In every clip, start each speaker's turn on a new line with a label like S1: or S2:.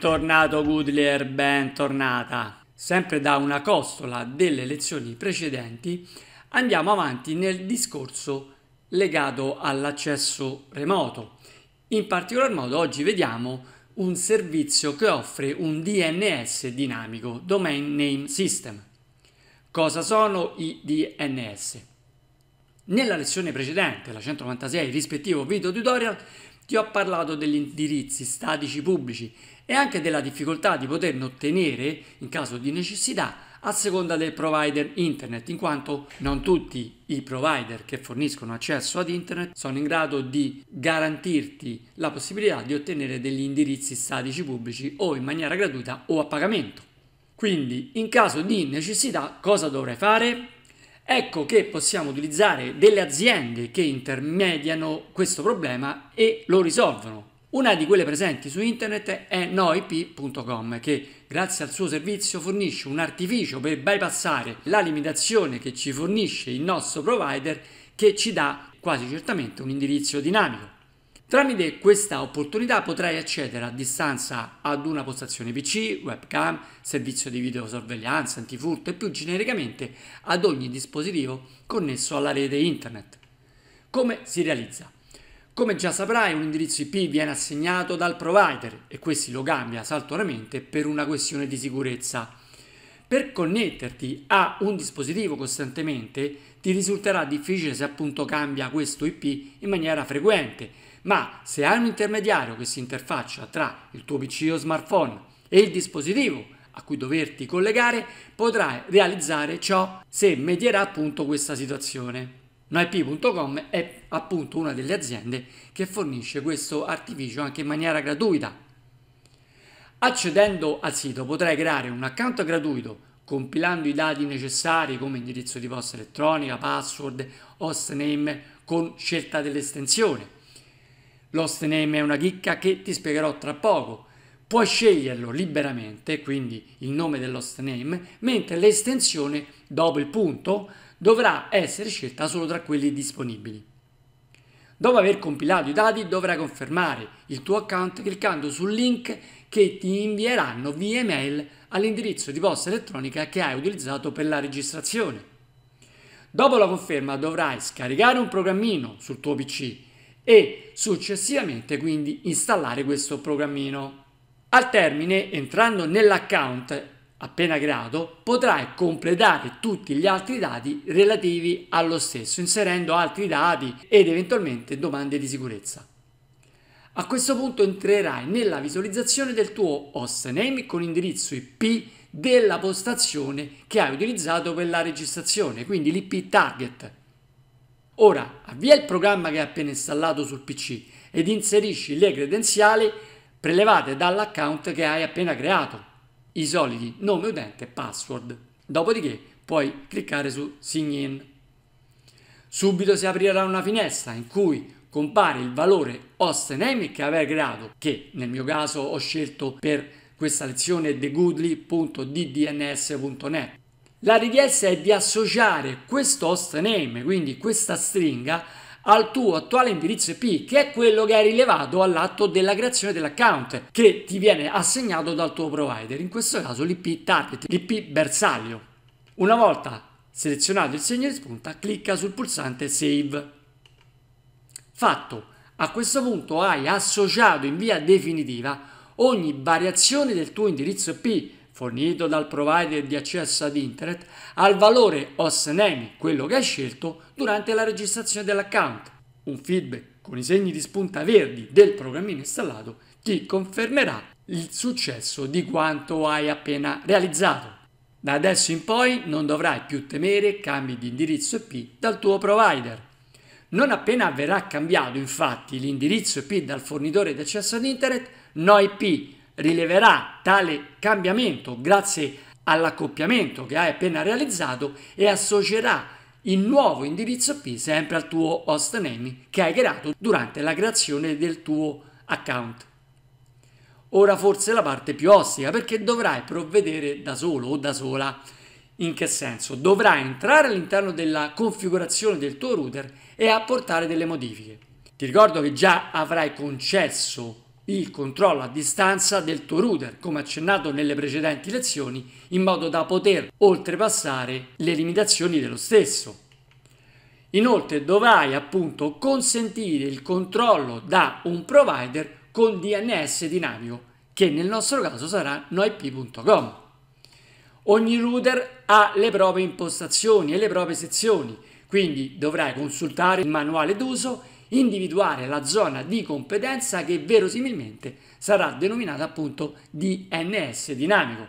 S1: Bentornato Goodlier, bentornata. Sempre da una costola delle lezioni precedenti andiamo avanti nel discorso legato all'accesso remoto. In particolar modo oggi vediamo un servizio che offre un DNS dinamico, Domain Name System. Cosa sono i DNS? Nella lezione precedente, la 196, rispettivo video tutorial, ti ho parlato degli indirizzi statici pubblici e anche della difficoltà di poterne ottenere in caso di necessità a seconda del provider internet, in quanto non tutti i provider che forniscono accesso ad internet sono in grado di garantirti la possibilità di ottenere degli indirizzi statici pubblici o in maniera gratuita o a pagamento. Quindi, in caso di necessità, cosa dovrai fare? Ecco che possiamo utilizzare delle aziende che intermediano questo problema e lo risolvono. Una di quelle presenti su internet è noip.com che grazie al suo servizio fornisce un artificio per bypassare la limitazione che ci fornisce il nostro provider che ci dà quasi certamente un indirizzo dinamico. Tramite questa opportunità potrai accedere a distanza ad una postazione PC, webcam, servizio di videosorveglianza, antifurto e più genericamente ad ogni dispositivo connesso alla rete internet. Come si realizza? Come già saprai, un indirizzo IP viene assegnato dal provider e questi lo cambia saltuariamente per una questione di sicurezza. Per connetterti a un dispositivo costantemente ti risulterà difficile se appunto cambia questo IP in maniera frequente ma se hai un intermediario che si interfaccia tra il tuo PC o smartphone e il dispositivo a cui doverti collegare, potrai realizzare ciò se medierà appunto questa situazione. NoIP.com è appunto una delle aziende che fornisce questo artificio anche in maniera gratuita. Accedendo al sito potrai creare un account gratuito compilando i dati necessari come indirizzo di posta elettronica, password, hostname con scelta dell'estensione Lost Name è una chicca che ti spiegherò tra poco. Puoi sceglierlo liberamente, quindi il nome del name, mentre l'estensione dopo il punto dovrà essere scelta solo tra quelli disponibili. Dopo aver compilato i dati dovrai confermare il tuo account cliccando sul link che ti invieranno via email all'indirizzo di posta elettronica che hai utilizzato per la registrazione. Dopo la conferma dovrai scaricare un programmino sul tuo PC e successivamente quindi installare questo programmino. Al termine, entrando nell'account appena creato, potrai completare tutti gli altri dati relativi allo stesso, inserendo altri dati ed eventualmente domande di sicurezza. A questo punto entrerai nella visualizzazione del tuo hostname con indirizzo IP della postazione che hai utilizzato per la registrazione, quindi l'IP target Ora avvia il programma che hai appena installato sul PC ed inserisci le credenziali prelevate dall'account che hai appena creato, i soliti nome utente e password. Dopodiché puoi cliccare su Sign In. Subito si aprirà una finestra in cui compare il valore host name che avrai creato, che nel mio caso ho scelto per questa lezione thegoodly.ddns.net. La richiesta è di associare questo host name, quindi questa stringa, al tuo attuale indirizzo IP, che è quello che hai rilevato all'atto della creazione dell'account, che ti viene assegnato dal tuo provider, in questo caso l'IP target, l'IP bersaglio. Una volta selezionato il segno di spunta, clicca sul pulsante Save. Fatto. A questo punto hai associato in via definitiva ogni variazione del tuo indirizzo IP fornito dal provider di accesso ad internet al valore OSNEMI, quello che hai scelto, durante la registrazione dell'account. Un feedback con i segni di spunta verdi del programmino installato ti confermerà il successo di quanto hai appena realizzato. Da adesso in poi non dovrai più temere cambi di indirizzo IP dal tuo provider. Non appena verrà cambiato infatti l'indirizzo IP dal fornitore di accesso ad internet, NoIP rileverà tale cambiamento grazie all'accoppiamento che hai appena realizzato e associerà il nuovo indirizzo P sempre al tuo host name che hai creato durante la creazione del tuo account. Ora forse la parte più ostica perché dovrai provvedere da solo o da sola. In che senso? Dovrai entrare all'interno della configurazione del tuo router e apportare delle modifiche. Ti ricordo che già avrai concesso il controllo a distanza del tuo router, come accennato nelle precedenti lezioni, in modo da poter oltrepassare le limitazioni dello stesso. Inoltre dovrai appunto consentire il controllo da un provider con DNS dinamico, che nel nostro caso sarà noip.com. Ogni router ha le proprie impostazioni e le proprie sezioni, quindi dovrai consultare il manuale d'uso individuare la zona di competenza che verosimilmente sarà denominata appunto DNS dinamico.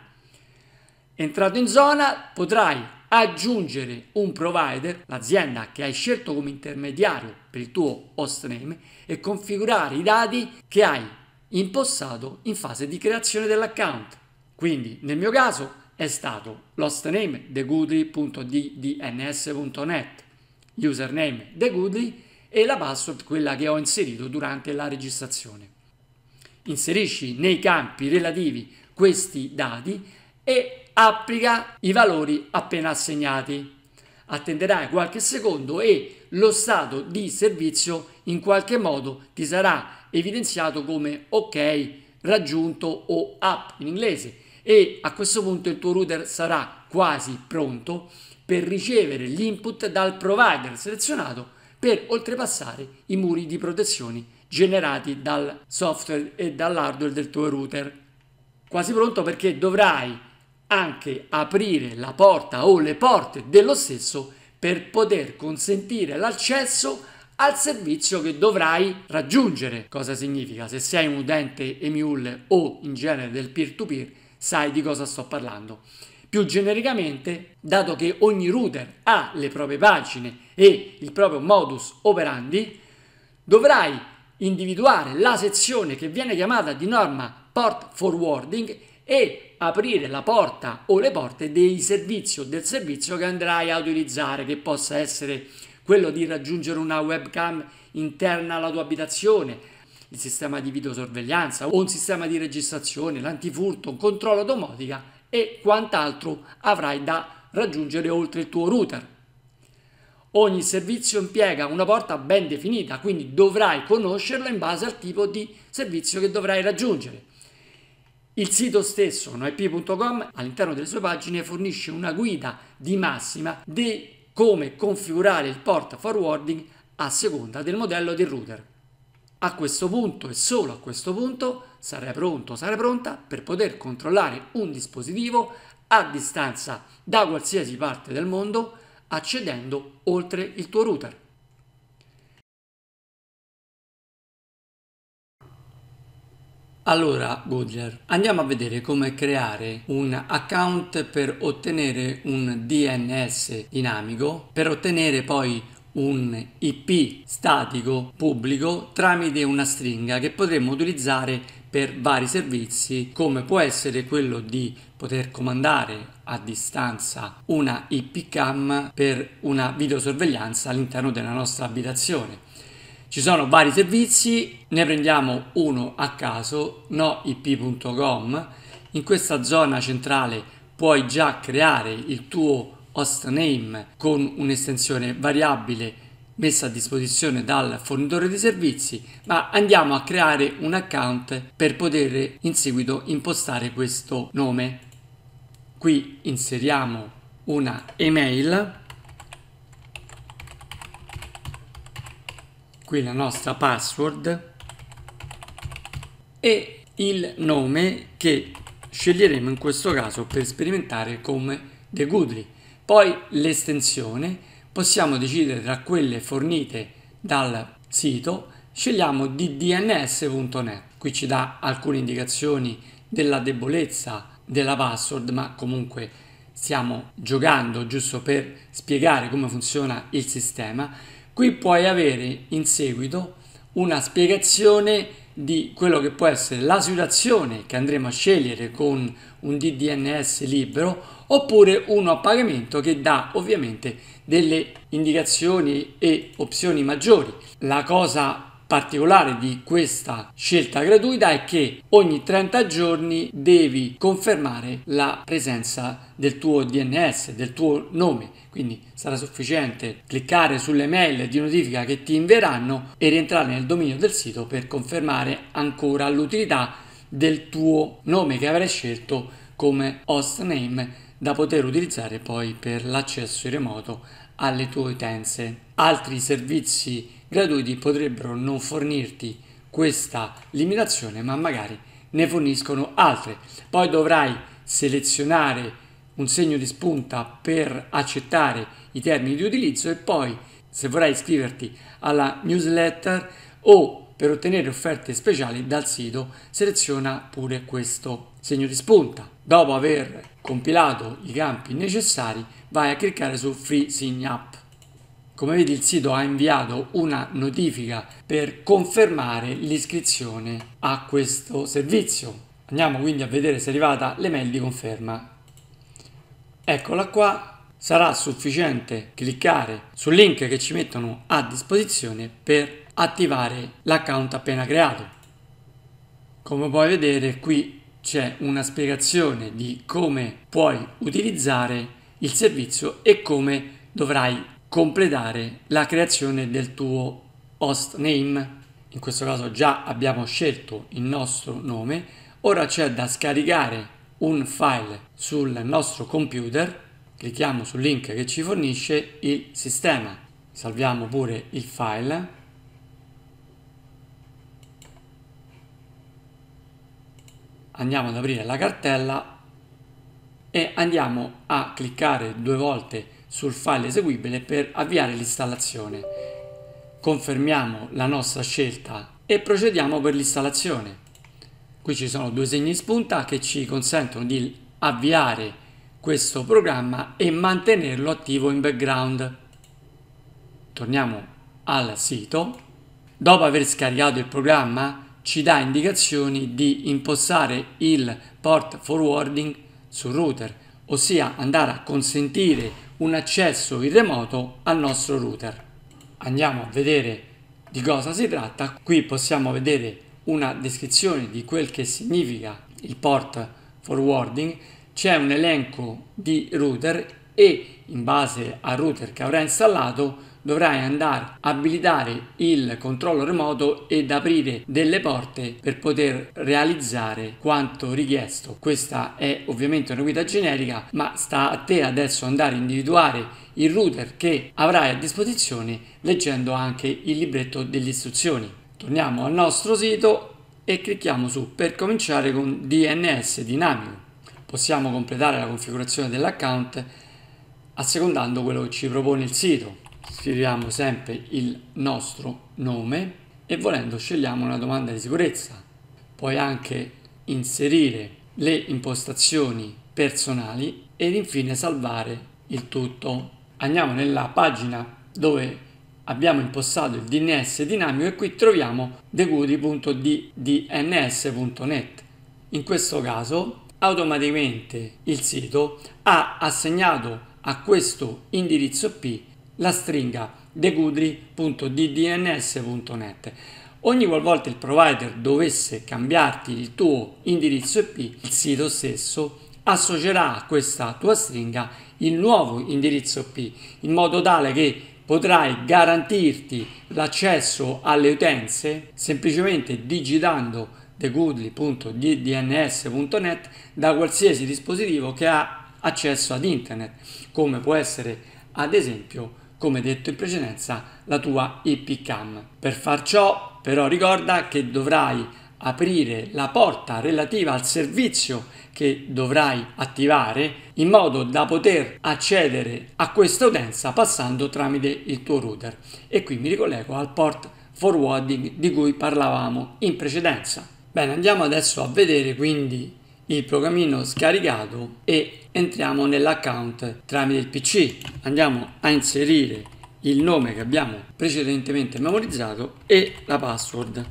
S1: Entrato in zona potrai aggiungere un provider, l'azienda che hai scelto come intermediario per il tuo hostname e configurare i dati che hai impostato in fase di creazione dell'account. Quindi nel mio caso è stato l'hostname thegoodly.ddns.net, username thegoodly e la password quella che ho inserito durante la registrazione. Inserisci nei campi relativi questi dati e applica i valori appena assegnati. Attenderai qualche secondo e lo stato di servizio in qualche modo ti sarà evidenziato come ok, raggiunto o up in inglese e a questo punto il tuo router sarà quasi pronto per ricevere l'input dal provider selezionato per oltrepassare i muri di protezione generati dal software e dall'hardware del tuo router. Quasi pronto perché dovrai anche aprire la porta o le porte dello stesso per poter consentire l'accesso al servizio che dovrai raggiungere. Cosa significa? Se sei un utente Emule o in genere del peer-to-peer, -peer, sai di cosa sto parlando. Più genericamente, dato che ogni router ha le proprie pagine e il proprio modus operandi, dovrai individuare la sezione che viene chiamata di norma port forwarding e aprire la porta o le porte dei servizi o del servizio che andrai a utilizzare, che possa essere quello di raggiungere una webcam interna alla tua abitazione, il sistema di videosorveglianza o un sistema di registrazione, l'antifurto, un controllo domotica e quant'altro avrai da raggiungere oltre il tuo router. Ogni servizio impiega una porta ben definita, quindi dovrai conoscerla in base al tipo di servizio che dovrai raggiungere. Il sito stesso, noip.com, all'interno delle sue pagine fornisce una guida di massima di come configurare il port forwarding a seconda del modello di router. A questo punto e solo a questo punto sarai pronto, sarai pronta per poter controllare un dispositivo a distanza da qualsiasi parte del mondo accedendo oltre il tuo router. Allora, Godler, andiamo a vedere come creare un account per ottenere un DNS dinamico, per ottenere poi un IP statico pubblico tramite una stringa che potremmo utilizzare per vari servizi come può essere quello di poter comandare a distanza una IP cam per una videosorveglianza all'interno della nostra abitazione. Ci sono vari servizi, ne prendiamo uno a caso, noip.com. In questa zona centrale puoi già creare il tuo host con un'estensione variabile messa a disposizione dal fornitore di servizi, ma andiamo a creare un account per poter in seguito impostare questo nome. Qui inseriamo una email, qui la nostra password e il nome che sceglieremo in questo caso per sperimentare come The Goodly poi l'estensione, possiamo decidere tra quelle fornite dal sito, scegliamo ddns.net. Qui ci dà alcune indicazioni della debolezza della password, ma comunque stiamo giocando giusto per spiegare come funziona il sistema. Qui puoi avere in seguito una spiegazione di quello che può essere la situazione che andremo a scegliere con un DDNS libero oppure uno a pagamento che dà ovviamente delle indicazioni e opzioni maggiori. La cosa particolare di questa scelta gratuita è che ogni 30 giorni devi confermare la presenza del tuo DNS, del tuo nome. Quindi sarà sufficiente cliccare sulle mail di notifica che ti invieranno e rientrare nel dominio del sito per confermare ancora l'utilità del tuo nome che avrai scelto come hostname da poter utilizzare poi per l'accesso in remoto alle tue utenze. Altri servizi gratuiti potrebbero non fornirti questa limitazione, ma magari ne forniscono altre. Poi dovrai selezionare un segno di spunta per accettare i termini di utilizzo e poi se vorrai iscriverti alla newsletter o per ottenere offerte speciali dal sito seleziona pure questo segno di spunta. Dopo aver compilato i campi necessari vai a cliccare su Free Sign Up. Come vedi il sito ha inviato una notifica per confermare l'iscrizione a questo servizio. Andiamo quindi a vedere se è arrivata l'email di conferma. Eccola qua, sarà sufficiente cliccare sul link che ci mettono a disposizione per attivare l'account appena creato. Come puoi vedere qui c'è una spiegazione di come puoi utilizzare il servizio e come dovrai completare la creazione del tuo host name. In questo caso già abbiamo scelto il nostro nome, ora c'è da scaricare un file sul nostro computer, clicchiamo sul link che ci fornisce il sistema, salviamo pure il file. Andiamo ad aprire la cartella e andiamo a cliccare due volte sul file eseguibile per avviare l'installazione. Confermiamo la nostra scelta e procediamo per l'installazione. Qui ci sono due segni spunta che ci consentono di avviare questo programma e mantenerlo attivo in background. Torniamo al sito. Dopo aver scaricato il programma ci dà indicazioni di impostare il port forwarding sul router, ossia andare a consentire un accesso in remoto al nostro router. Andiamo a vedere di cosa si tratta. Qui possiamo vedere una descrizione di quel che significa il port forwarding. C'è un elenco di router e in base al router che avrà installato dovrai andare a abilitare il controllo remoto ed aprire delle porte per poter realizzare quanto richiesto. Questa è ovviamente una guida generica, ma sta a te adesso andare a individuare il router che avrai a disposizione leggendo anche il libretto delle istruzioni. Torniamo al nostro sito e clicchiamo su per cominciare con DNS dinamico. Possiamo completare la configurazione dell'account assecondando quello che ci propone il sito scriviamo sempre il nostro nome e volendo scegliamo una domanda di sicurezza. Puoi anche inserire le impostazioni personali ed infine salvare il tutto. Andiamo nella pagina dove abbiamo impostato il DNS dinamico e qui troviamo degudi.ddns.net. In questo caso automaticamente il sito ha assegnato a questo indirizzo IP la stringa degudri.ddns.net. Ogni qualvolta il provider dovesse cambiarti il tuo indirizzo IP, il sito stesso associerà a questa tua stringa il nuovo indirizzo IP in modo tale che potrai garantirti l'accesso alle utenze semplicemente digitando thegoodly.ddns.net da qualsiasi dispositivo che ha accesso ad internet, come può essere ad esempio come detto in precedenza, la tua IPCAM. Per far ciò, però, ricorda che dovrai aprire la porta relativa al servizio che dovrai attivare in modo da poter accedere a questa utenza passando tramite il tuo router. E qui mi ricollego al port forwarding di cui parlavamo in precedenza. Bene, andiamo adesso a vedere quindi il programmino scaricato e entriamo nell'account tramite il PC. Andiamo a inserire il nome che abbiamo precedentemente memorizzato e la password.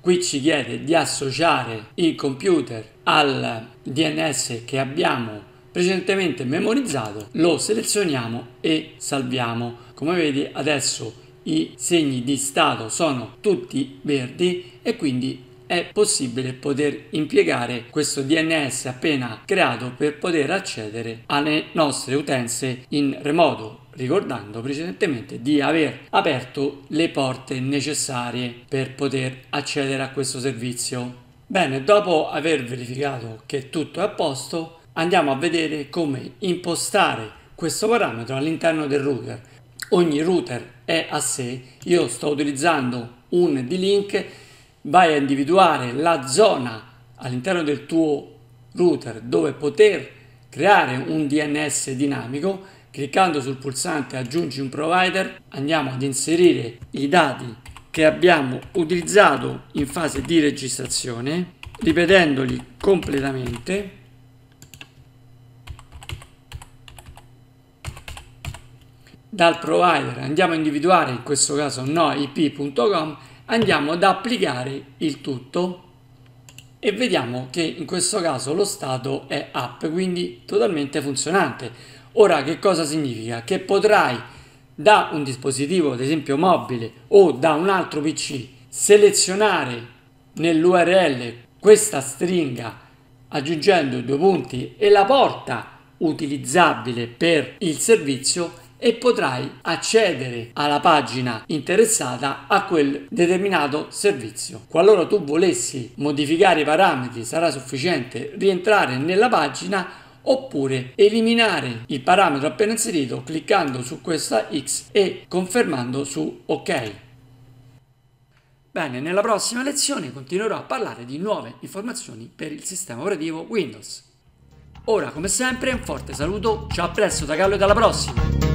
S1: Qui ci chiede di associare il computer al DNS che abbiamo precedentemente memorizzato, lo selezioniamo e salviamo. Come vedi adesso i segni di stato sono tutti verdi e quindi è possibile poter impiegare questo DNS appena creato per poter accedere alle nostre utenze in remoto ricordando precedentemente di aver aperto le porte necessarie per poter accedere a questo servizio. Bene, dopo aver verificato che tutto è a posto, andiamo a vedere come impostare questo parametro all'interno del router. Ogni router è a sé, io sto utilizzando un D-Link vai a individuare la zona all'interno del tuo router dove poter creare un DNS dinamico, cliccando sul pulsante aggiungi un provider, andiamo ad inserire i dati che abbiamo utilizzato in fase di registrazione, ripetendoli completamente. Dal provider andiamo a individuare in questo caso noip.com andiamo ad applicare il tutto e vediamo che in questo caso lo stato è up quindi totalmente funzionante ora che cosa significa che potrai da un dispositivo ad esempio mobile o da un altro pc selezionare nell'url questa stringa aggiungendo due punti e la porta utilizzabile per il servizio e potrai accedere alla pagina interessata a quel determinato servizio. Qualora tu volessi modificare i parametri sarà sufficiente rientrare nella pagina oppure eliminare il parametro appena inserito cliccando su questa X e confermando su OK. Bene, nella prossima lezione continuerò a parlare di nuove informazioni per il sistema operativo Windows. Ora, come sempre, un forte saluto, ciao a presto da Carlo e alla prossima!